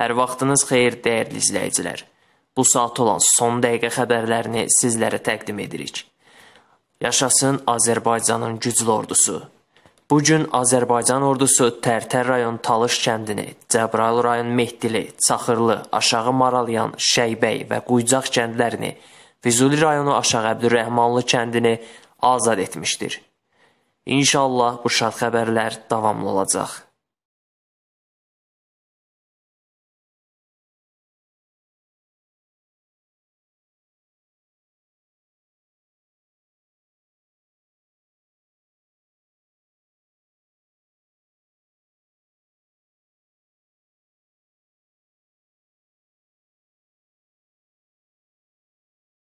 Hər vaxtınız xeyir dəyərli izləyicilər. Bu saat olan son dəqiqə xəbərlərini sizlərə təqdim edirik. Yaşasın Azərbaycanın güclü ordusu. Bu gün Azərbaycan ordusu Tərtər rayon Talış kəndini, Cəbrayıl rayon Mehdili, Çaxırlı, Aşağı Maralyan, Şəybəy və Quycaq kəndlərini, Füzuli rayonu Aşağı Əbdürrəhmanlı kəndini azad etmişdir. İnşallah bu şad xəbərlər davamlı olacaq.